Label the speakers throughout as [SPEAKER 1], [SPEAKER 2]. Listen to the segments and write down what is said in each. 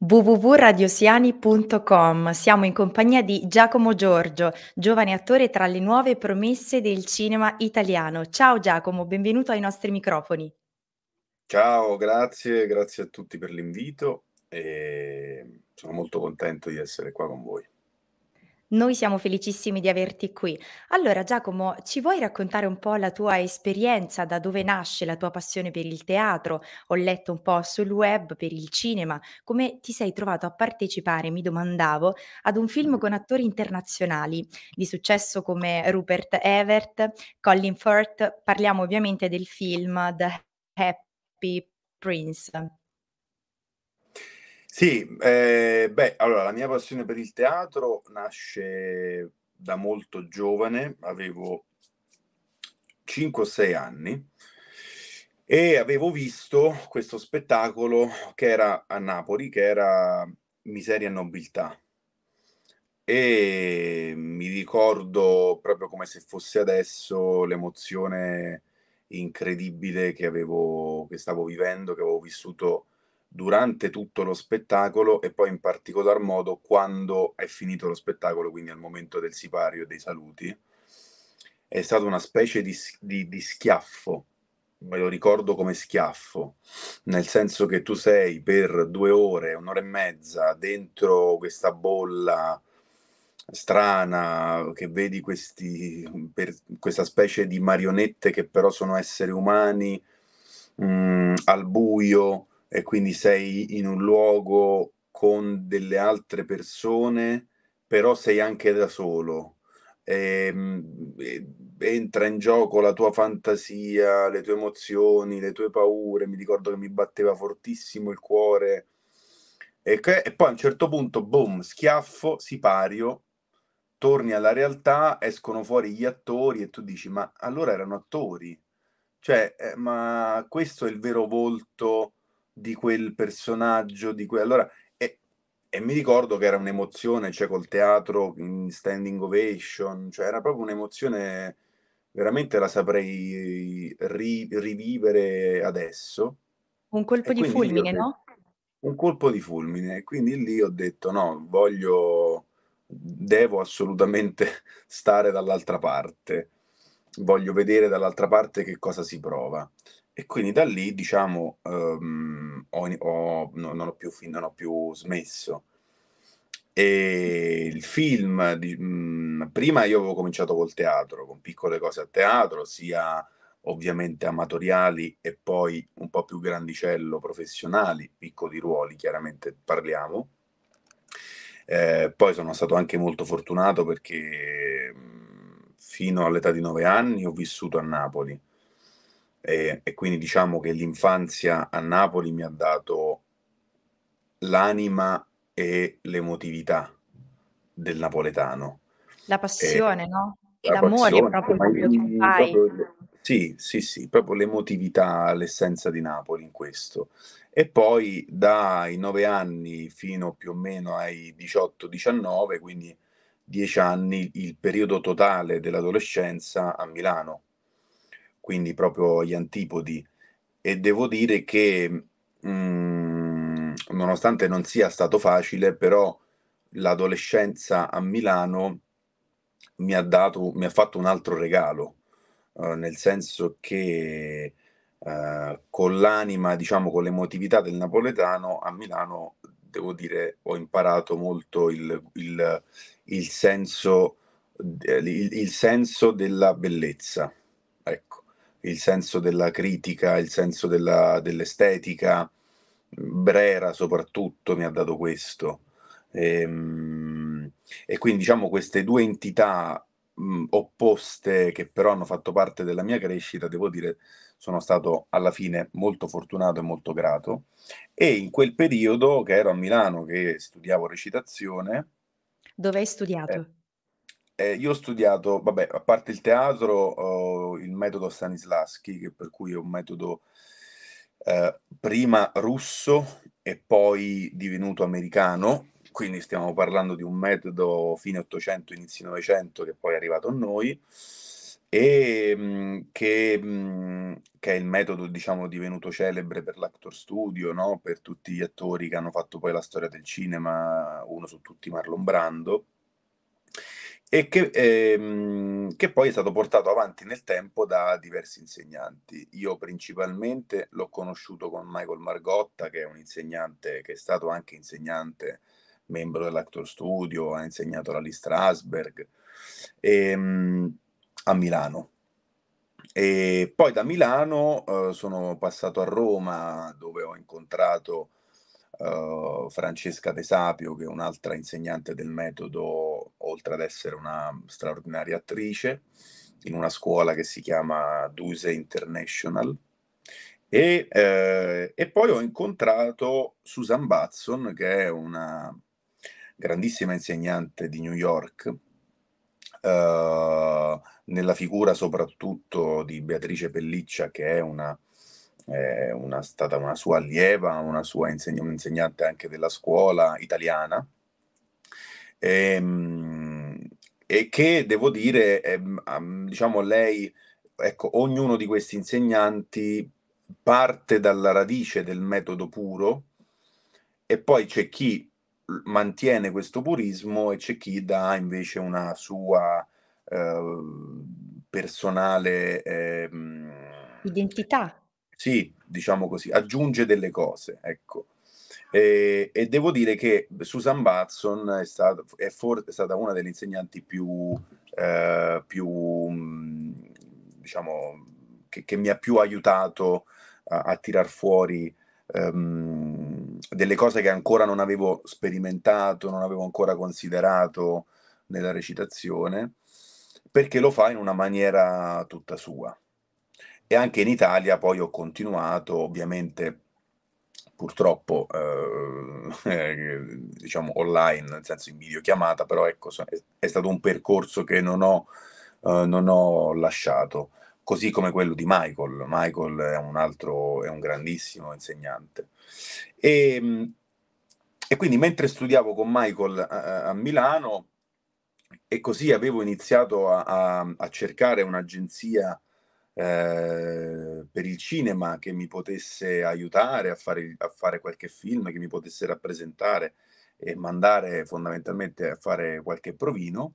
[SPEAKER 1] www.radiosiani.com. Siamo in compagnia di Giacomo Giorgio, giovane attore tra le nuove promesse del cinema italiano. Ciao Giacomo, benvenuto ai nostri microfoni.
[SPEAKER 2] Ciao, grazie, grazie a tutti per l'invito e sono molto contento di essere qua con voi.
[SPEAKER 1] Noi siamo felicissimi di averti qui. Allora, Giacomo, ci vuoi raccontare un po' la tua esperienza, da dove nasce la tua passione per il teatro? Ho letto un po' sul web per il cinema, come ti sei trovato a partecipare, mi domandavo, ad un film con attori internazionali di successo come Rupert Evert, Colin Firth, parliamo ovviamente del film The Happy Prince.
[SPEAKER 2] Sì, ehm, beh, allora la mia passione per il teatro nasce da molto giovane, avevo 5 o 6 anni e avevo visto questo spettacolo che era a Napoli, che era Miseria e nobiltà. E mi ricordo proprio come se fosse adesso l'emozione incredibile che avevo che stavo vivendo, che avevo vissuto durante tutto lo spettacolo e poi in particolar modo quando è finito lo spettacolo, quindi al momento del sipario e dei saluti. È stata una specie di, di, di schiaffo, me lo ricordo come schiaffo, nel senso che tu sei per due ore, un'ora e mezza dentro questa bolla strana che vedi questi, per, questa specie di marionette che però sono esseri umani mh, mm, al buio e quindi sei in un luogo con delle altre persone, però sei anche da solo. E, ehm, e, entra in gioco la tua fantasia, le tue emozioni, le tue paure. Mi ricordo che mi batteva fortissimo il cuore. E, e poi a un certo punto, boom, schiaffo, sipario, torni alla realtà, escono fuori gli attori e tu dici, ma allora erano attori. Cioè, eh, ma questo è il vero volto di quel personaggio, di quel... Allora, e, e, mi ricordo che era un'emozione, cioè col teatro in standing ovation, cioè era proprio un'emozione, veramente la saprei ri, rivivere adesso.
[SPEAKER 1] Un colpo e di fulmine, no?
[SPEAKER 2] Un colpo di fulmine, e quindi lì ho detto no, voglio, devo assolutamente stare dall'altra parte, voglio vedere dall'altra parte che cosa si prova. E quindi da lì, diciamo, ehm, ho, ho, no, non, ho più, non, ho più, smesso. E il film, di, mh, mhmm, prima io avevo cominciato col teatro, con piccole cose a teatro, sia ovviamente amatoriali e poi un po' più grandicello, professionali, piccoli ruoli, chiaramente parliamo. Eh, poi sono stato anche molto fortunato perché mhmm, fino all'età di nove anni ho vissuto a Napoli e, e quindi diciamo che l'infanzia a Napoli mi ha dato l'anima e l'emotività del napoletano.
[SPEAKER 1] La passione, e, eh, no? E la l'amore proprio, quello che fai.
[SPEAKER 2] sì, sì, sì, proprio l'emotività, l'essenza di Napoli in questo. E poi dai nove anni fino più o meno ai 18-19, quindi dieci anni, il periodo totale dell'adolescenza a Milano quindi proprio gli antipodi. E devo dire che, mh, mm, nonostante non sia stato facile, però l'adolescenza a Milano mi ha, dato, mi ha fatto un altro regalo, eh, nel senso che eh, con l'anima, diciamo, con l'emotività del napoletano, a Milano, devo dire, ho imparato molto il, il, il senso, eh, il, il senso della bellezza il senso della critica, il senso della, dell'estetica. Brera soprattutto mi ha dato questo. E, ehm, e quindi diciamo queste due entità mh, opposte che però hanno fatto parte della mia crescita, devo dire, sono stato alla fine molto fortunato e molto grato. E in quel periodo che ero a Milano, che studiavo recitazione.
[SPEAKER 1] Dove hai studiato? Eh,
[SPEAKER 2] eh, io ho studiato, vabbè, a parte il teatro, oh, il metodo Stanislavski, che per cui è un metodo eh, prima russo e poi divenuto americano, quindi stiamo parlando di un metodo fine 800, inizio 900 che poi è arrivato a noi e mh, mm, che, mh, mm, che, è il metodo diciamo divenuto celebre per l'actor studio, no? per tutti gli attori che hanno fatto poi la storia del cinema, uno su tutti Marlon Brando e che, ehm, che, poi è stato portato avanti nel tempo da diversi insegnanti. Io principalmente l'ho conosciuto con Michael Margotta, che è un insegnante che è stato anche insegnante, membro dell'Actor Studio, ha insegnato alla Lee Strasberg ehm, a Milano. E poi da Milano eh, sono passato a Roma dove ho incontrato eh, Francesca De Sapio, che è un'altra insegnante del metodo oltre ad essere una straordinaria attrice, in una scuola che si chiama Duse International. E, eh, e poi ho incontrato Susan Batson, che è una grandissima insegnante di New York, Uh, nella figura soprattutto di Beatrice Pelliccia, che è una, eh, una stata una sua allieva, una sua insegnante anche della scuola italiana. E, ehm, e che devo dire, eh, diciamo lei, ecco, ognuno di questi insegnanti parte dalla radice del metodo puro e poi c'è chi mantiene questo purismo e c'è chi dà invece una sua eh, personale eh,
[SPEAKER 1] identità.
[SPEAKER 2] Sì, diciamo così, aggiunge delle cose, ecco. E, ehm, e devo dire che Susan Batson è, stato, è, for- è stata una delle insegnanti più, eh, più mm, diciamo, che, che, mi ha più aiutato a, a tirar fuori um, delle cose che ancora non avevo sperimentato, non avevo ancora considerato nella recitazione, perché lo fa in una maniera tutta sua. E anche in Italia poi ho continuato, ovviamente purtroppo eh, eh, diciamo online, nel senso in videochiamata, però ecco, è, stato un percorso che non ho, eh, non ho lasciato, così come quello di Michael. Michael è un altro, è un grandissimo insegnante. E, ehm, e quindi mentre studiavo con Michael a, eh, eh, a Milano, e così avevo iniziato a, a, a cercare un'agenzia eh, per il cinema che mi potesse aiutare a fare, a fare qualche film, che mi potesse rappresentare e mandare fondamentalmente a fare qualche provino.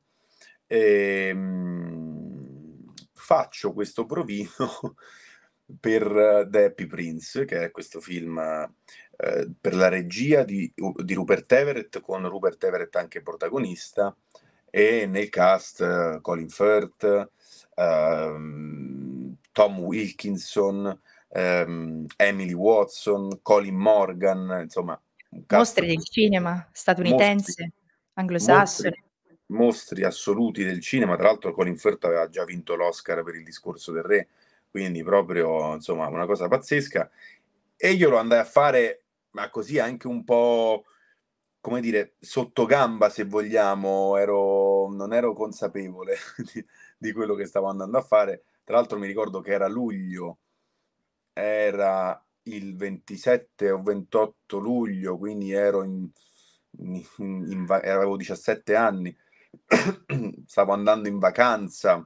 [SPEAKER 2] E, ehm, mh, faccio questo provino per The Happy Prince, che è questo film eh, per la regia di, di, Rupert Everett, con Rupert Everett anche protagonista, e nel cast eh, Colin Firth, ehm, Tom Wilkinson, ehm, Emily Watson, Colin Morgan, insomma...
[SPEAKER 1] Mostri del cinema statunitense, mostri, anglosassone. Mostri,
[SPEAKER 2] mostri, assoluti del cinema, tra l'altro Colin Firth aveva già vinto l'Oscar per il discorso del re, quindi proprio insomma una cosa pazzesca. E io lo andai a fare, ma così anche un po' come dire, sotto gamba se vogliamo, ero, non ero consapevole di, di, quello che stavo andando a fare, tra l'altro mi ricordo che era luglio, era il 27 o 28 luglio, quindi ero in, in, in, avevo 17 anni, stavo andando in vacanza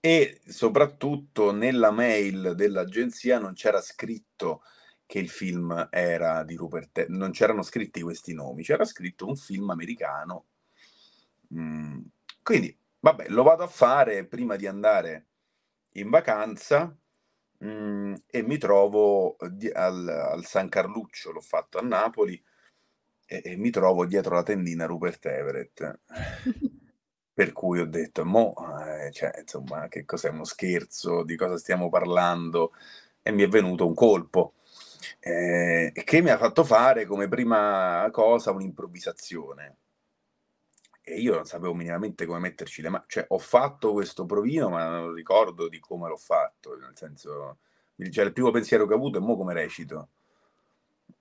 [SPEAKER 2] e soprattutto nella mail dell'agenzia non c'era scritto che il film era di Rupert T- non c'erano scritti questi nomi, c'era scritto un film americano. Mm, quindi Vabbè, lo vado a fare prima di andare in vacanza mh, mm, e mi trovo di- al, al San Carluccio, l'ho fatto a Napoli, e, e mi trovo dietro la tendina Rupert Everett. Per cui ho detto, mo, eh, cioè, insomma, che cos'è uno scherzo, di cosa stiamo parlando? E mi è venuto un colpo eh, che mi ha fatto fare come prima cosa un'improvvisazione e io non sapevo minimamente come metterci le mani, cioè ho fatto questo provino ma non ricordo di come l'ho fatto, nel senso, cioè, il primo pensiero che ho avuto è mo come recito,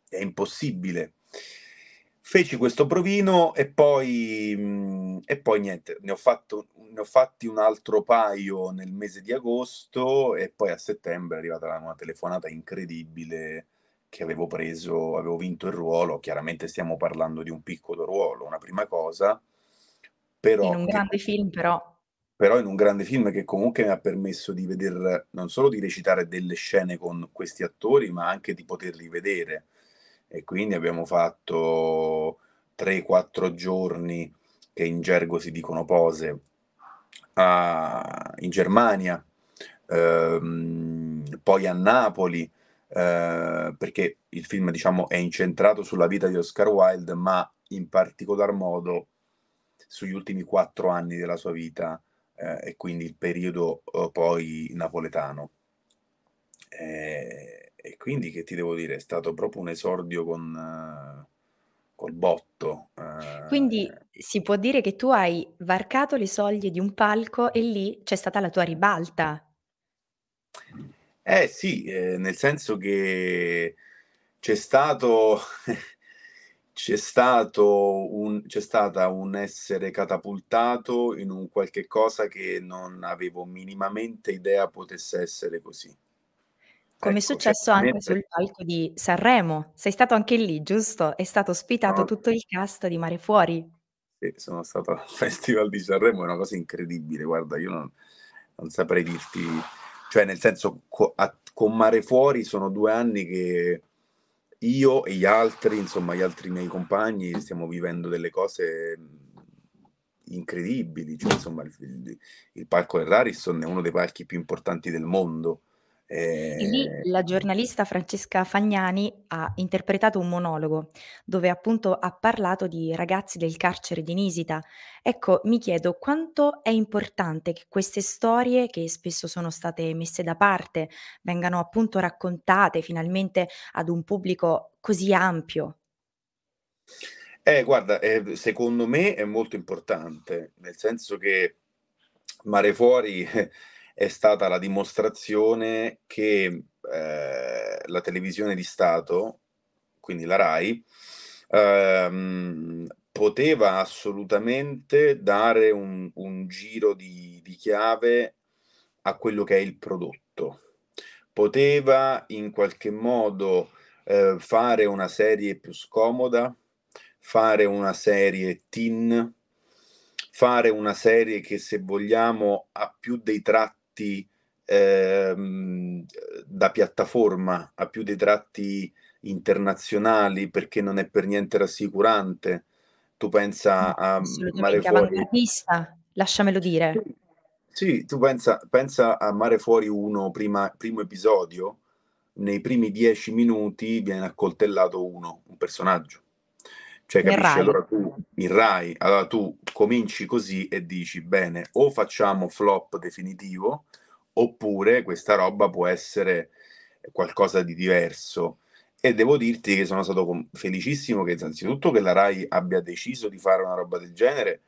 [SPEAKER 2] è impossibile. Feci questo provino e poi, mhmm, e poi niente, ne ho, fatto, ne ho fatti un altro paio nel mese di agosto e poi a settembre è arrivata una telefonata incredibile che avevo preso, avevo vinto il ruolo, chiaramente stiamo parlando di un piccolo ruolo, una prima cosa,
[SPEAKER 1] però, in un grande che, film, però.
[SPEAKER 2] Però in un grande film che comunque mi ha permesso di vedere non solo di recitare delle scene con questi attori, ma anche di poterli vedere. E quindi abbiamo fatto 3-4 giorni che in gergo si dicono pose a, in Germania, ehm, poi a Napoli, eh, perché il film diciamo, è incentrato sulla vita di Oscar Wilde, ma in particolar modo sugli ultimi quattro anni della sua vita eh, e quindi il periodo eh, poi napoletano. Eh, e quindi che ti devo dire, è stato proprio un esordio con, eh, col botto.
[SPEAKER 1] Eh. Quindi si può dire che tu hai varcato le soglie di un palco e lì c'è stata la tua ribalta.
[SPEAKER 2] Eh sì, eh, nel senso che c'è stato c'è stato un, c'è stata un essere catapultato in un qualche cosa che non avevo minimamente idea potesse essere così.
[SPEAKER 1] Come ecco, è successo anche sul palco di Sanremo, sei stato anche lì, giusto? È stato ospitato no. Ah. tutto il cast di Mare Fuori.
[SPEAKER 2] Sì, sono stato al Festival di Sanremo, è una cosa incredibile, guarda, io non, non saprei dirti, cioè nel senso co- a, con Mare Fuori sono due anni che io e gli altri, insomma gli altri miei compagni, stiamo vivendo delle cose mhmm, incredibili. Cioè, insomma, il, il, il parco Ferraris è uno dei parchi più importanti del mondo e lì
[SPEAKER 1] la giornalista Francesca Fagnani ha interpretato un monologo dove appunto ha parlato di ragazzi del carcere di Nisita. Ecco, mi chiedo quanto è importante che queste storie, che spesso sono state messe da parte, vengano appunto raccontate finalmente ad un pubblico così ampio.
[SPEAKER 2] Eh, guarda, eh, secondo me è molto importante, nel senso che Mare Fuori è stata la dimostrazione che eh, la televisione di Stato, quindi la RAI, ehm, poteva assolutamente dare un, un giro di, di chiave a quello che è il prodotto. Poteva in qualche modo eh, fare una serie più scomoda, fare una serie teen, fare una serie che se vogliamo ha più dei tratti tratti ehm, da piattaforma, ha più dei tratti internazionali perché non è per niente rassicurante. Tu pensa mm, a Mare Fuori.
[SPEAKER 1] Lasciamelo dire.
[SPEAKER 2] Sì, tu pensa, pensa a Mare Fuori 1, prima, primo episodio, nei primi dieci minuti viene accoltellato uno, un personaggio cioè, capisci? Allora tu in Rai, allora tu cominci così e dici: bene, o facciamo flop definitivo, oppure questa roba può essere qualcosa di diverso. E devo dirti che sono stato felicissimo che, innanzitutto, che la Rai abbia deciso di fare una roba del genere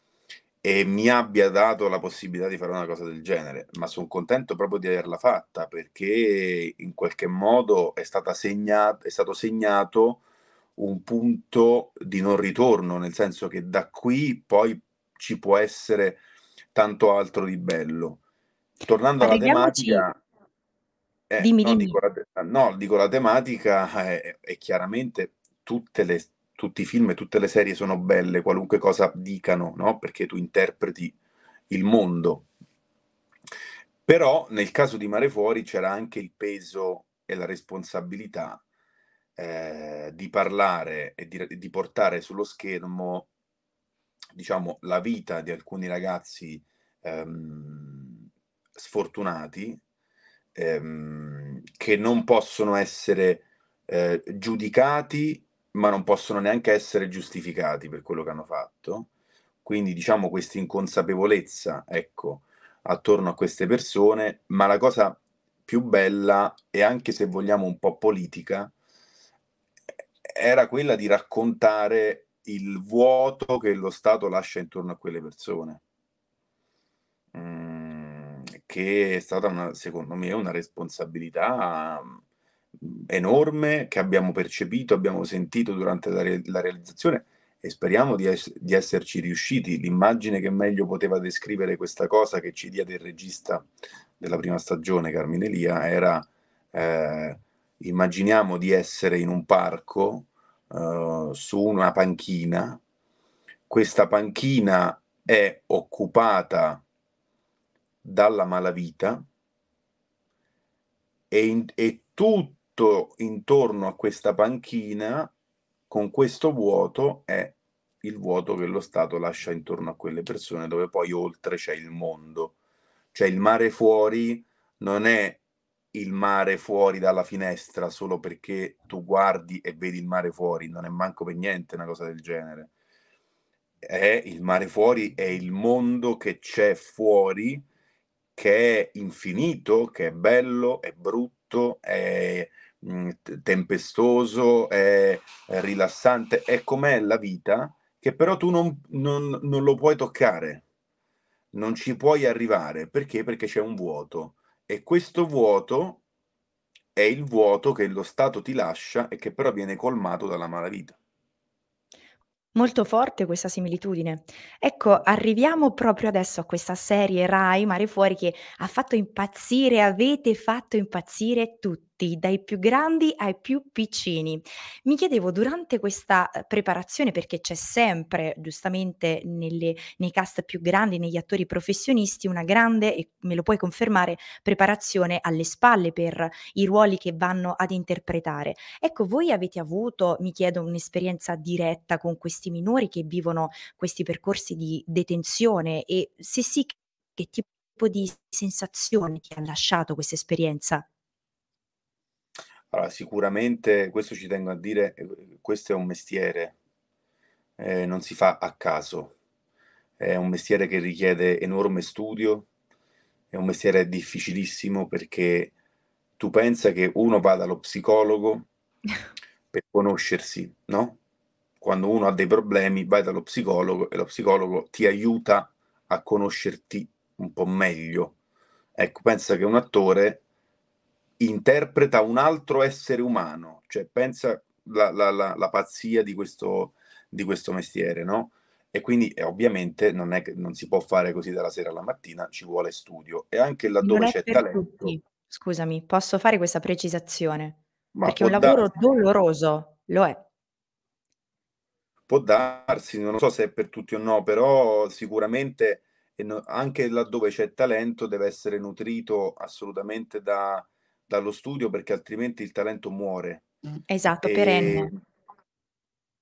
[SPEAKER 2] e mi abbia dato la possibilità di fare una cosa del genere, ma sono contento proprio di averla fatta perché in qualche modo è, stata segnata, è stato segnato un punto di non ritorno, nel senso che da qui poi ci può essere tanto altro di bello. Tornando alla tematica... Eh, dimmi, no, dimmi. Dico la, no, dico la tematica è, eh, è chiaramente tutte le, tutti i film e tutte le serie sono belle, qualunque cosa dicano, no? perché tu interpreti il mondo. Però nel caso di Mare Fuori c'era anche il peso e la responsabilità eh, di parlare e di, di, portare sullo schermo, diciamo, la vita di alcuni ragazzi ehm, sfortunati ehm, che non possono essere eh, giudicati, ma non possono neanche essere giustificati per quello che hanno fatto. Quindi, diciamo, questa inconsapevolezza, ecco, attorno a queste persone, ma la cosa più bella e anche se vogliamo un po' politica era quella di raccontare il vuoto che lo Stato lascia intorno a quelle persone, mm, che è stata, una, secondo me, una responsabilità mm, enorme che abbiamo percepito, abbiamo sentito durante la, re- la realizzazione e speriamo di, es- di, esserci riusciti. L'immagine che meglio poteva descrivere questa cosa che ci dia del regista della prima stagione, Carmine Elia, era eh, immaginiamo di essere in un parco eh, su una panchina, questa panchina è occupata dalla malavita e, in, e tutto intorno a questa panchina, con questo vuoto, è il vuoto che lo Stato lascia intorno a quelle persone, dove poi oltre c'è il mondo. Cioè il mare fuori non è il mare fuori dalla finestra solo perché tu guardi e vedi il mare fuori, non è manco per niente una cosa del genere. È il mare fuori è il mondo che c'è fuori, che è infinito, che è bello, è brutto, è mm, tempestoso, è, è rilassante, è com'è la vita, che però tu non, non, non lo puoi toccare, non ci puoi arrivare. Perché? Perché c'è un vuoto e questo vuoto è il vuoto che lo Stato ti lascia e che però viene colmato dalla malavita.
[SPEAKER 1] Molto forte questa similitudine. Ecco, arriviamo proprio adesso a questa serie Rai Mare Fuori che ha fatto impazzire, avete fatto impazzire tutti tutti, dai più grandi ai più piccini. Mi chiedevo durante questa eh, preparazione, perché c'è sempre, giustamente, nelle, nei cast più grandi, negli attori professionisti, una grande, e me lo puoi confermare, preparazione alle spalle per i ruoli che vanno ad interpretare. Ecco, voi avete avuto, mi chiedo, un'esperienza diretta con questi minori che vivono questi percorsi di detenzione e se sì, che tipo di sensazione ti ha lasciato questa esperienza?
[SPEAKER 2] Allora, sicuramente questo ci tengo a dire, eh, questo è un mestiere, eh, non si fa a caso, è un mestiere che richiede enorme studio, è un mestiere difficilissimo perché tu pensa che uno vada allo psicologo per conoscersi, no? Quando uno ha dei problemi vai dallo psicologo e lo psicologo ti aiuta a conoscerti un po' meglio. Ecco, pensa che un attore interpreta un altro essere umano, cioè pensa la, la, la, la pazzia di questo, di questo mestiere, no? E quindi eh, ovviamente non, è, non si può fare così dalla sera alla mattina, ci vuole studio e anche laddove c'è talento.
[SPEAKER 1] Tutti. Scusami, posso fare questa precisazione? Ma perché è un lavoro darsi, doloroso, lo è.
[SPEAKER 2] Può darsi, non so se è per tutti o no, però sicuramente anche laddove c'è talento deve essere nutrito assolutamente da, dallo studio perché altrimenti il talento muore.
[SPEAKER 1] Mm, esatto, e... perenne.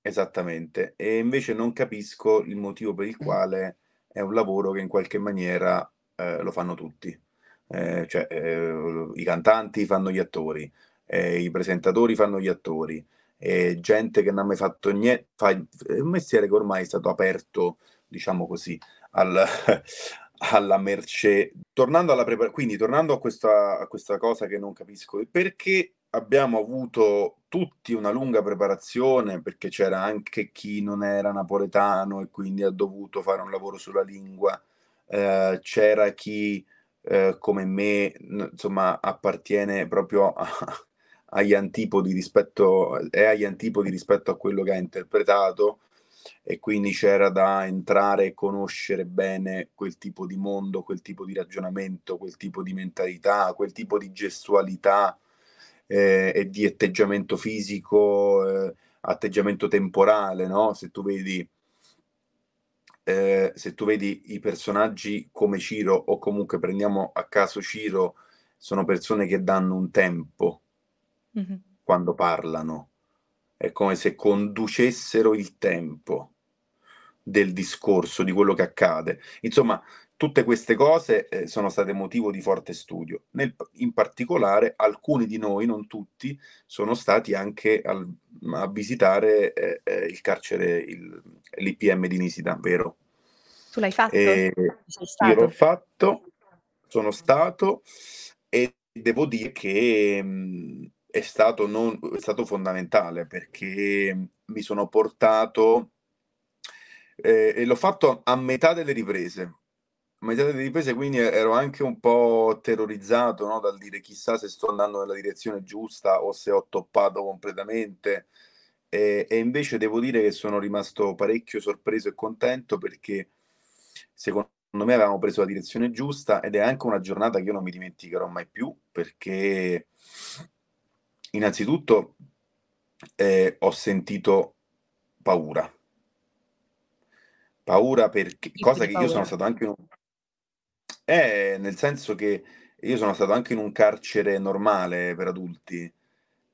[SPEAKER 2] Esattamente. E invece non capisco il motivo per il mm. quale è un lavoro che in qualche maniera eh, lo fanno tutti. Eh, cioè, eh, i cantanti fanno gli attori, eh, i presentatori fanno gli attori, eh, gente che non ha mai fatto niente, fa, è un mestiere che ormai è stato aperto, diciamo così, al, alla mercé. Tornando alla preparazione, quindi tornando a questa, a questa cosa che non capisco, perché abbiamo avuto tutti una lunga preparazione perché c'era anche chi non era napoletano e quindi ha dovuto fare un lavoro sulla lingua, eh, c'era chi eh, come me insomma appartiene proprio a, agli antipodi rispetto, è agli antipodi rispetto a quello che ha interpretato e quindi c'era da entrare e conoscere bene quel tipo di mondo, quel tipo di ragionamento, quel tipo di mentalità, quel tipo di gestualità eh, e di atteggiamento fisico, eh, atteggiamento temporale, no? Se tu vedi... Eh, se tu vedi i personaggi come Ciro o comunque prendiamo a caso Ciro, sono persone che danno un tempo mm-hmm. quando parlano è come se conducessero il tempo del discorso, di quello che accade. Insomma, tutte queste cose eh, sono state motivo di forte studio. Nel, in particolare, alcuni di noi, non tutti, sono stati anche al, a visitare eh, eh il carcere, il, l'IPM di Nisida, vero?
[SPEAKER 1] Tu l'hai fatto? E
[SPEAKER 2] io l'ho fatto, sono stato e devo dire che... Mh, mm, è stato, non, è stato fondamentale perché mhmm, mi sono portato eh, e l'ho fatto a metà delle riprese. A metà delle riprese, quindi eh, ero anche un po' terrorizzato no? dal dire chissà se sto andando nella direzione giusta o se ho toppato completamente. E, e invece devo dire che sono rimasto parecchio sorpreso e contento perché secondo me avevamo preso la direzione giusta ed è anche una giornata che io non mi dimenticherò mai più perché innanzitutto eh, ho sentito paura. Paura perché, cosa che paura. io sono stato anche in un... Eh, nel senso che io sono stato anche in un carcere normale per adulti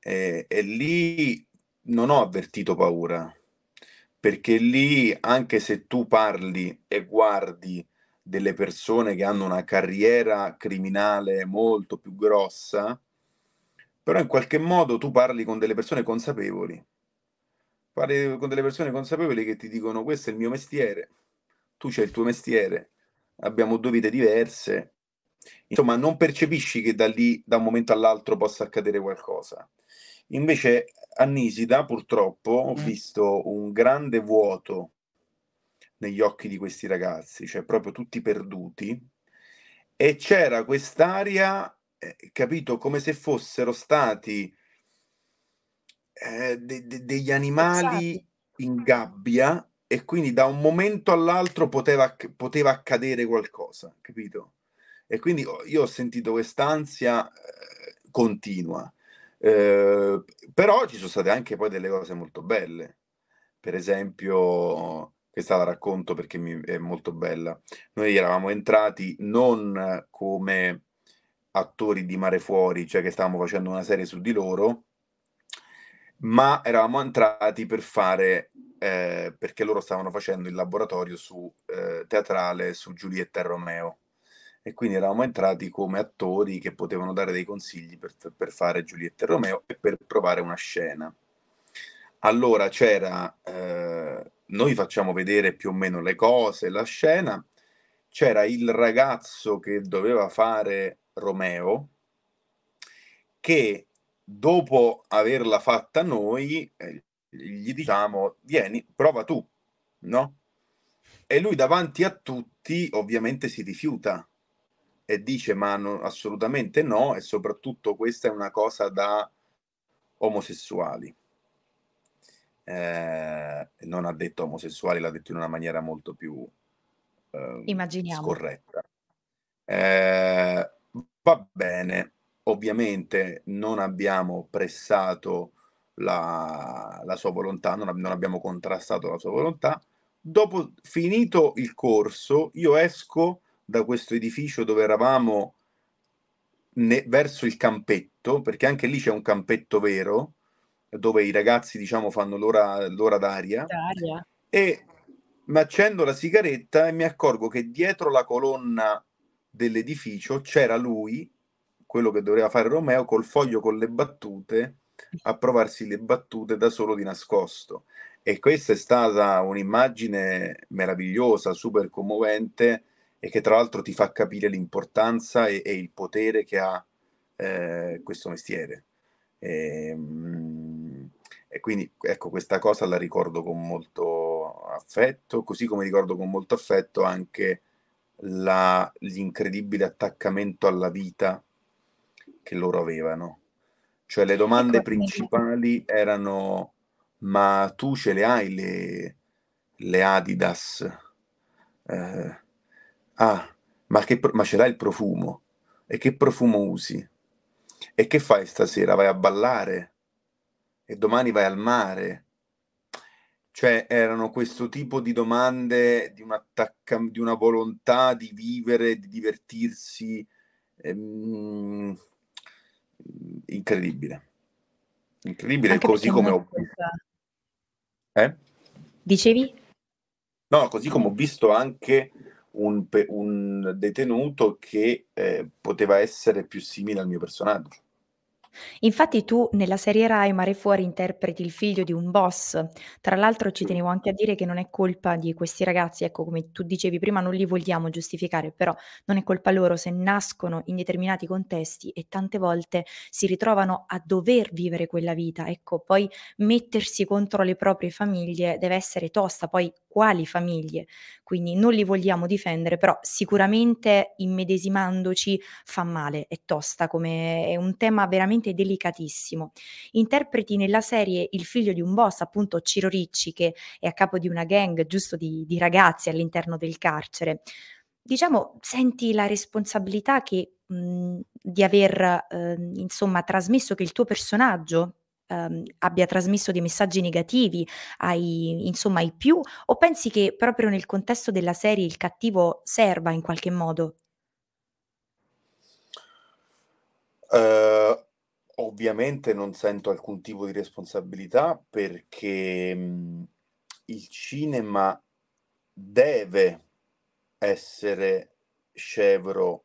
[SPEAKER 2] eh, e lì non ho avvertito paura, perché lì anche se tu parli e guardi delle persone che hanno una carriera criminale molto più grossa, però in qualche modo tu parli con delle persone consapevoli, parli con delle persone consapevoli che ti dicono questo è il mio mestiere, tu c'è il tuo mestiere, abbiamo due vite diverse, insomma non percepisci che da lì, da un momento all'altro possa accadere qualcosa. Invece a Nisida purtroppo ho mm. visto un grande vuoto negli occhi di questi ragazzi, cioè proprio tutti perduti, e c'era quest'aria eh, capito, come se fossero stati eh, de- de- degli animali Pensati. in gabbia e quindi da un momento all'altro poteva, poteva accadere qualcosa, capito? E quindi io ho sentito quest'ansia eh, continua. Eh, però ci sono state anche poi delle cose molto belle. Per esempio, questa la racconto perché mi, è molto bella. Noi eravamo entrati non come attori di mare fuori, cioè che stavamo facendo una serie su di loro, ma eravamo entrati per fare, eh, perché loro stavano facendo il laboratorio su, eh, teatrale su Giulietta e Romeo. E quindi eravamo entrati come attori che potevano dare dei consigli per, per fare Giulietta e Romeo e per provare una scena. Allora c'era, eh, noi facciamo vedere più o meno le cose, la scena, c'era il ragazzo che doveva fare Romeo che dopo averla fatta noi eh, gli diciamo vieni, prova tu, no? E lui davanti a tutti ovviamente si rifiuta e dice ma no, assolutamente no e soprattutto questa è una cosa da omosessuali. Eh, non ha detto omosessuali, l'ha detto in una maniera molto più eh, scorretta. Eh, Va bene, ovviamente non abbiamo pressato la, la sua volontà, non, non abbiamo contrastato la sua volontà. Dopo finito il corso, io esco da questo edificio dove eravamo ne- verso il campetto, perché anche lì c'è un campetto vero, dove i ragazzi diciamo fanno l'ora, l'ora d'aria,
[SPEAKER 1] d'aria.
[SPEAKER 2] e mi accendo la sigaretta e mi accorgo che dietro la colonna dell'edificio c'era lui, quello che doveva fare Romeo, col foglio con le battute, a provarsi le battute da solo di nascosto. E questa è stata un'immagine meravigliosa, super commovente e che tra l'altro ti fa capire l'importanza e, e il potere che ha eh, questo mestiere. E, ehm, e, quindi ecco, questa cosa la ricordo con molto affetto, così come ricordo con molto affetto anche la, l'incredibile attaccamento alla vita che loro avevano. Cioè le domande ecco, principali erano ma tu ce le hai le, le Adidas? Eh, ah, ma, che, ma ce l'hai il profumo? E che profumo usi? E che fai stasera? Vai a ballare? E domani vai al mare? Cioè erano questo tipo di domande di, un di una volontà di vivere, di divertirsi, ehm, incredibile. Incredibile, Anche così come ho... visto Eh? Dicevi? No, così come ho visto anche un, un detenuto che eh, poteva essere più simile al mio personaggio.
[SPEAKER 1] Infatti tu nella serie Rai Mare Fuori interpreti il figlio di un boss. Tra l'altro ci tenevo anche a dire che non è colpa di questi ragazzi, ecco come tu dicevi prima non li vogliamo giustificare, però non è colpa loro se nascono in determinati contesti e tante volte si ritrovano a dover vivere quella vita. Ecco, poi mettersi contro le proprie famiglie deve essere tosta, poi quali famiglie. Quindi non li vogliamo difendere, però sicuramente immedesimandoci fa male, è tosta come è un tema veramente delicatissimo. Interpreti nella serie il figlio di un boss, appunto Ciro Ricci, che è a capo di una gang giusto di, di ragazzi all'interno del carcere. Diciamo, senti la responsabilità che, mh, mhmm, di aver eh, insomma trasmesso che il tuo personaggio ehm, abbia trasmesso dei messaggi negativi ai, insomma, ai più o pensi che proprio nel contesto della serie il cattivo serva in qualche modo?
[SPEAKER 2] Uh, ovviamente non sento alcun tipo di responsabilità perché mhmm, il cinema deve essere scevro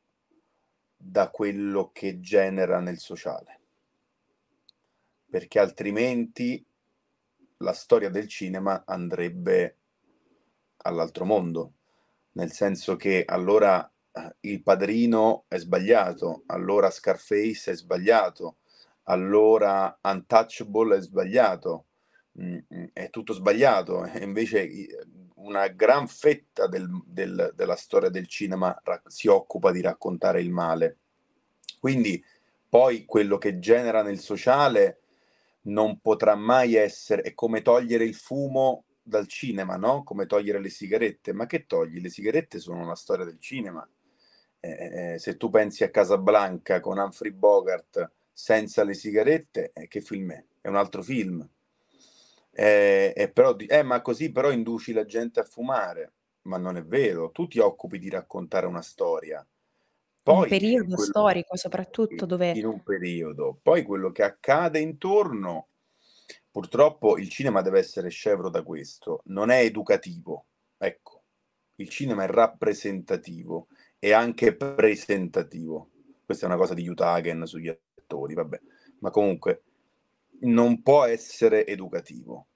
[SPEAKER 2] da quello che genera nel sociale perché altrimenti la storia del cinema andrebbe all'altro mondo, nel senso che allora eh, il padrino è sbagliato, allora Scarface è sbagliato, allora Untouchable è sbagliato, mm, mm, è tutto sbagliato, invece una gran fetta del, del, della storia del cinema si occupa di raccontare il male. Quindi poi quello che genera nel sociale non potrà mai essere, è come togliere il fumo dal cinema, no? Come togliere le sigarette, ma che togli? Le sigarette sono la storia del cinema. Eh, eh, eh se tu pensi a Casablanca con Humphrey Bogart senza le sigarette, eh, che film è? È un altro film. Eh, eh, però, eh, ma così però induci la gente a fumare. Ma non è vero, tu ti occupi di raccontare una storia
[SPEAKER 1] poi, un periodo quello, storico soprattutto dove...
[SPEAKER 2] In un periodo. Poi quello che accade intorno, purtroppo il cinema deve essere scevro da questo, non è educativo, ecco, il cinema è rappresentativo e anche presentativo. Questa è una cosa di Utagen sugli attori, vabbè, ma comunque non può essere educativo.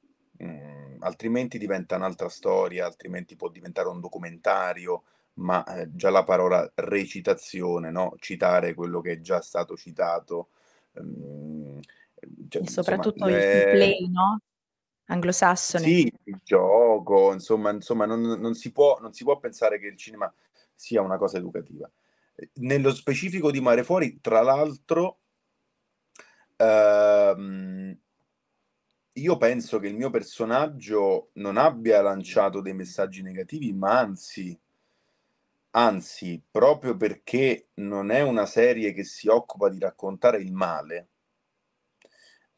[SPEAKER 2] Mm, altrimenti diventa un'altra storia, altrimenti può diventare un documentario, ma ehm, già la parola recitazione, no? citare quello che è già stato citato. Ehm, ehm cioè, soprattutto insomma, il play,
[SPEAKER 1] no? Anglosassone.
[SPEAKER 2] Sì, il gioco, insomma, insomma non, non, si può, non si può pensare che il cinema sia una cosa educativa. Ehm, nello specifico di Mare Fuori, tra l'altro, ehm, io penso che il mio personaggio non abbia lanciato dei messaggi negativi, ma anzi Anzi, proprio perché non è una serie che si occupa di raccontare il male,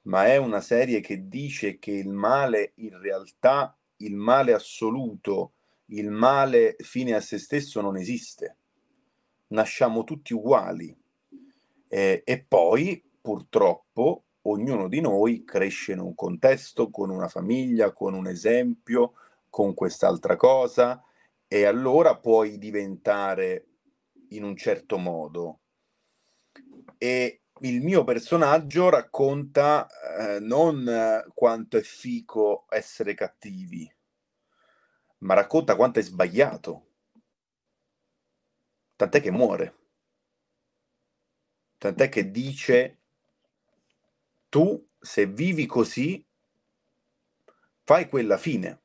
[SPEAKER 2] ma è una serie che dice che il male in realtà, il male assoluto, il male fine a se stesso non esiste. Nasciamo tutti uguali eh, e poi purtroppo ognuno di noi cresce in un contesto, con una famiglia, con un esempio, con quest'altra cosa, e allora puoi diventare in un certo modo. E il mio personaggio racconta eh, non eh, quanto è fico essere cattivi, ma racconta quanto è sbagliato. Tant'è che muore. Tant'è che dice, tu se vivi così, fai quella fine.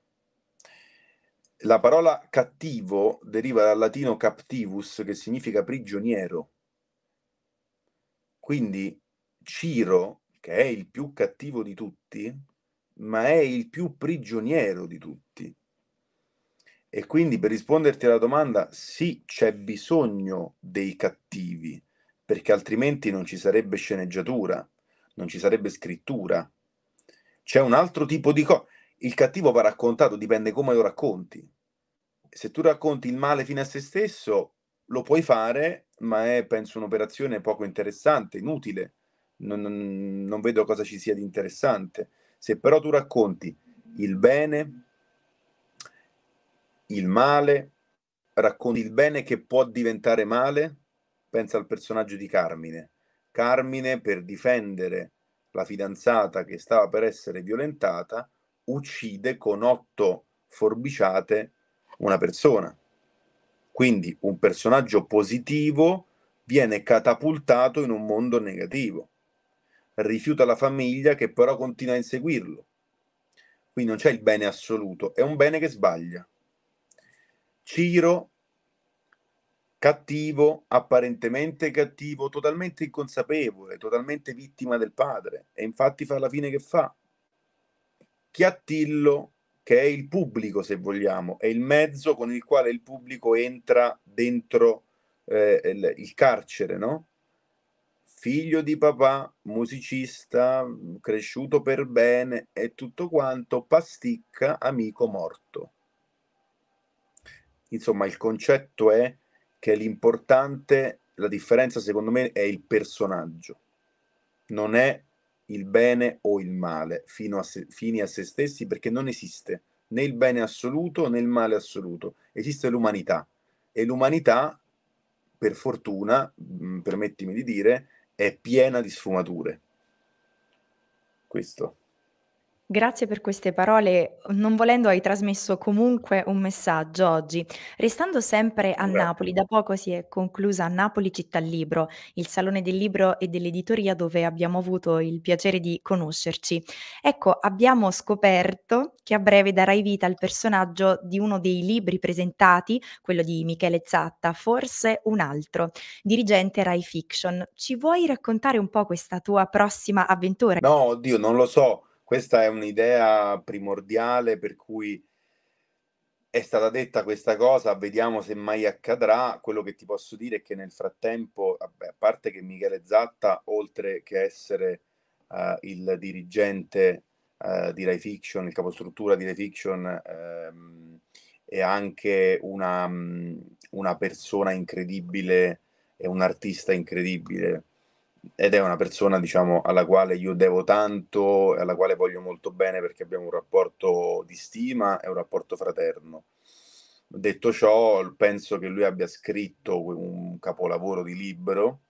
[SPEAKER 2] La parola cattivo deriva dal latino captivus, che significa prigioniero. Quindi Ciro, che è il più cattivo di tutti, ma è il più prigioniero di tutti. E quindi per risponderti alla domanda, sì, c'è bisogno dei cattivi, perché altrimenti non ci sarebbe sceneggiatura, non ci sarebbe scrittura. C'è un altro tipo di cosa il cattivo va raccontato, dipende come lo racconti. Se tu racconti il male fino a se stesso, lo puoi fare, ma è, penso, un'operazione poco interessante, inutile. Non, non, non vedo cosa ci sia di interessante. Se però tu racconti il bene, il male, racconti il bene che può diventare male, pensa al personaggio di Carmine. Carmine, per difendere la fidanzata che stava per essere violentata, uccide con otto forbiciate una persona. Quindi un personaggio positivo viene catapultato in un mondo negativo. Rifiuta la famiglia che però continua a inseguirlo. Quindi non c'è il bene assoluto, è un bene che sbaglia. Ciro, cattivo, apparentemente cattivo, totalmente inconsapevole, totalmente vittima del padre, e infatti fa la fine che fa chiattillo che è il pubblico, se vogliamo, è il mezzo con il quale il pubblico entra dentro eh, il, il, carcere, no? Figlio di papà, musicista, cresciuto per bene e tutto quanto, pasticca, amico morto. Insomma, il concetto è che l'importante, la differenza secondo me è il personaggio, non è il bene o il male fino a se, fini a se stessi perché non esiste né il bene assoluto né il male assoluto, esiste l'umanità e l'umanità, per fortuna, mh, permettimi di dire, è piena di sfumature. Questo.
[SPEAKER 1] Grazie per queste parole, non volendo hai trasmesso comunque un messaggio oggi. Restando sempre a Grazie. Napoli, da poco si è conclusa Napoli Città Libro, il salone del libro e dell'editoria dove abbiamo avuto il piacere di conoscerci. Ecco, abbiamo scoperto che a breve darai vita al personaggio di uno dei libri presentati, quello di Michele Zatta, forse un altro, dirigente Rai Fiction. Ci vuoi raccontare un po' questa tua prossima avventura? No,
[SPEAKER 2] oddio, non lo so questa è un'idea primordiale per cui è stata detta questa cosa, vediamo se mai accadrà. Quello che ti posso dire è che nel frattempo, vabbè, a parte che Michele Zatta, oltre che essere uh, il dirigente uh, di Rai Fiction, il capostruttura di Rai Fiction, ehm, è anche una, mm, una persona incredibile, è un artista incredibile ed è una persona diciamo, alla quale io devo tanto e alla quale voglio molto bene perché abbiamo un rapporto di stima e un rapporto fraterno. Detto ciò, penso che lui abbia scritto un capolavoro di libro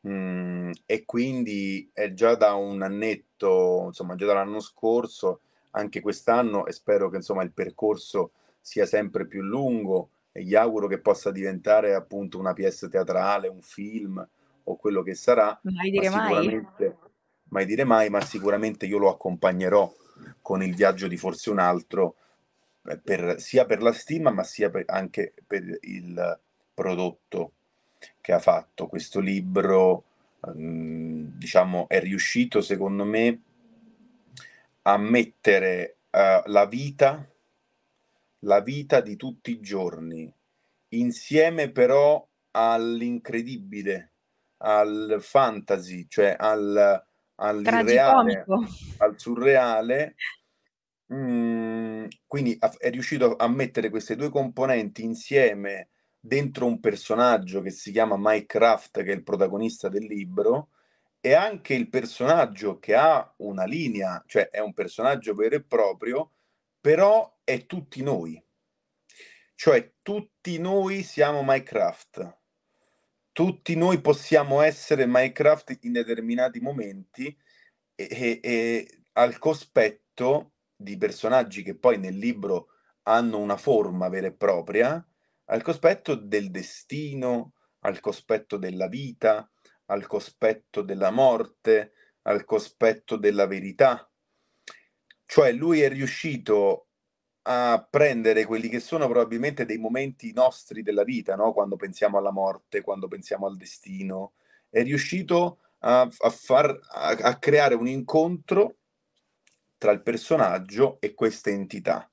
[SPEAKER 2] mh, mm, e quindi è già da un annetto, insomma già dall'anno scorso, anche quest'anno e spero che insomma, il percorso sia sempre più lungo e gli auguro che possa diventare appunto una pièce teatrale, un film, o quello che sarà. Mai dire ma mai. Mai dire mai, ma sicuramente io lo accompagnerò con il viaggio di forse un altro, eh, per, sia per la stima, ma sia per, anche per il prodotto che ha fatto. Questo libro, ehm, diciamo, è riuscito, secondo me, a mettere eh, la vita, la vita di tutti i giorni, insieme però all'incredibile al fantasy, cioè al, all'irreale, al surreale. Mm, quindi è riuscito a mettere queste due componenti insieme dentro un personaggio che si chiama Mike Kraft, che è il protagonista del libro, e anche il personaggio che ha una linea, cioè è un personaggio vero e proprio, però è tutti noi. Cioè tutti noi siamo Minecraft, tutti noi possiamo essere Minecraft in determinati momenti e, e, e, al cospetto di personaggi che poi nel libro hanno una forma vera e propria, al cospetto del destino, al cospetto della vita, al cospetto della morte, al cospetto della verità. Cioè lui è riuscito a prendere quelli che sono probabilmente dei momenti nostri della vita, no? quando pensiamo alla morte, quando pensiamo al destino, è riuscito a, a, far, a, a creare un incontro tra il personaggio e questa entità,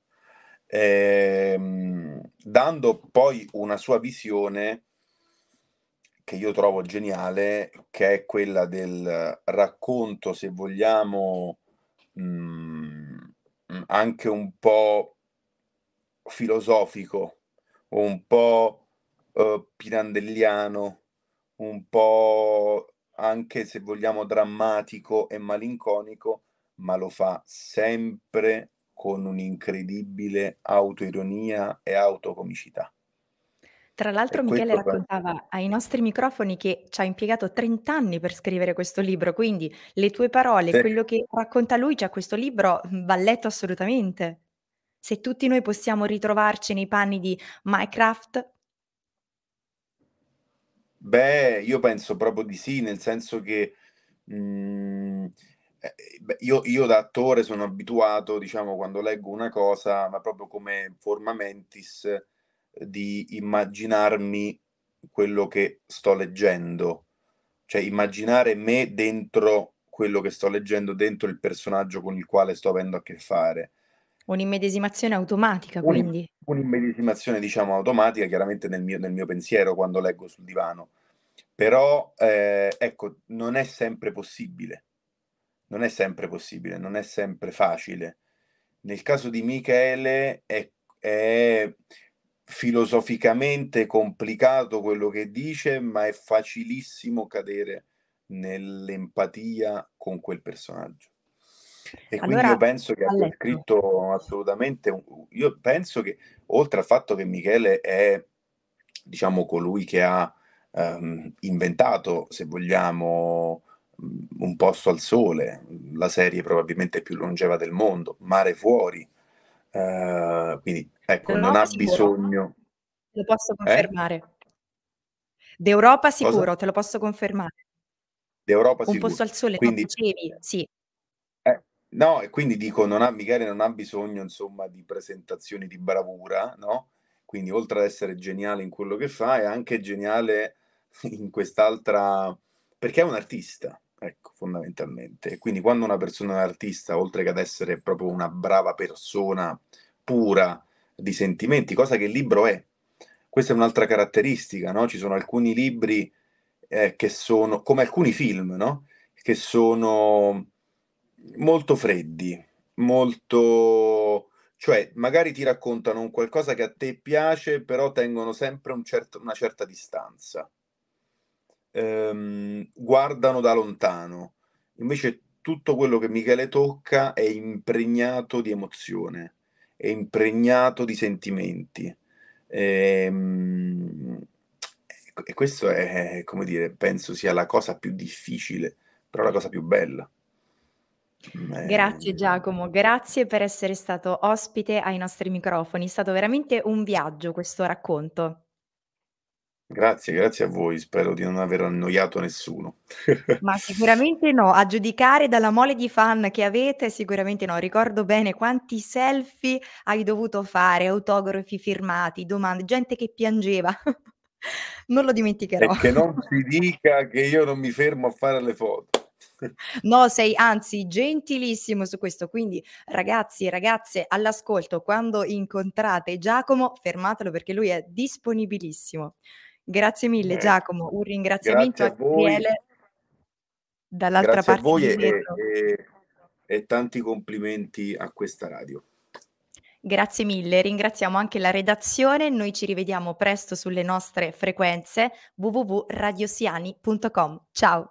[SPEAKER 2] ehm, dando poi una sua visione che io trovo geniale, che è quella del racconto, se vogliamo, mh, mm, anche un po' filosofico, un po' eh, pirandelliano, un po' anche se vogliamo drammatico e malinconico, ma lo fa sempre con un'incredibile autoironia e autocomicità.
[SPEAKER 1] Tra l'altro Michele raccontava ai nostri microfoni che ci ha impiegato 30 anni per scrivere questo libro, quindi le tue parole, sì. quello che racconta lui, cioè questo libro va letto assolutamente se tutti noi possiamo ritrovarci nei panni di Minecraft?
[SPEAKER 2] Beh, io penso proprio di sì, nel senso che mh, mm, eh, io, io, da attore sono abituato, diciamo, quando leggo una cosa, ma proprio come forma mentis, di immaginarmi quello che sto leggendo, cioè immaginare me dentro quello che sto leggendo, dentro il personaggio con il quale sto avendo a che fare
[SPEAKER 1] Un'immedesimazione automatica, quindi.
[SPEAKER 2] Un'immedesimazione, diciamo, automatica, chiaramente nel mio, nel mio pensiero quando leggo sul divano. Però, eh, ecco, non è sempre possibile. Non è sempre possibile, non è sempre facile. Nel caso di Michele è, è filosoficamente complicato quello che dice, ma è facilissimo cadere nell'empatia con quel personaggio. E allora, quindi io penso che abbia scritto assolutamente, io penso che oltre al fatto che Michele è, diciamo, colui che ha um, inventato, se vogliamo, mm, un posto al sole, la serie probabilmente più longeva del mondo, Mare Fuori. Uh, quindi ecco, Però non ha sicuro, bisogno.
[SPEAKER 1] Lo posso eh? confermare. Eh? D'Europa sicuro, Cosa? te lo posso confermare.
[SPEAKER 2] D'Europa sicuro. Un posto al sole, quindi...
[SPEAKER 1] Facevi, sì.
[SPEAKER 2] No, e quindi dico, non ha, Michele non ha bisogno, insomma, di presentazioni di bravura, no? Quindi oltre ad essere geniale in quello che fa, è anche geniale in quest'altra... perché è un artista, ecco, fondamentalmente. E quindi quando una persona è un artista, oltre che ad essere proprio una brava persona pura di sentimenti, cosa che il libro è, questa è un'altra caratteristica, no? Ci sono alcuni libri eh, che sono, come alcuni film, no? Che sono Molto freddi, molto... cioè magari ti raccontano un qualcosa che a te piace, però tengono sempre un certo, una certa distanza. Ehm, guardano da lontano. Invece tutto quello che Michele tocca è impregnato di emozione, è impregnato di sentimenti. Ehm, e questo è, come dire, penso sia la cosa più difficile, però la cosa più bella. Grazie
[SPEAKER 1] Giacomo, grazie per essere stato ospite ai nostri microfoni. È stato veramente un viaggio questo racconto.
[SPEAKER 2] Grazie, grazie a voi. Spero di non aver annoiato nessuno.
[SPEAKER 1] Ma sicuramente no, a giudicare dalla mole di fan che avete, sicuramente no. Ricordo bene quanti selfie hai dovuto fare, autografi firmati, domande, gente che piangeva. non lo dimenticherò. E che non
[SPEAKER 2] si dica che io non mi fermo a fare le foto.
[SPEAKER 1] No, sei anzi gentilissimo su questo, quindi ragazzi e ragazze all'ascolto, quando incontrate Giacomo, fermatelo perché lui è disponibilissimo. Grazie mille eh, Giacomo, un ringraziamento a, a Daniele dall'altra grazie parte. a voi e,
[SPEAKER 2] e, e tanti complimenti a questa radio.
[SPEAKER 1] Grazie mille, ringraziamo anche la redazione, noi ci rivediamo presto sulle nostre frequenze www.radiosiani.com. Ciao!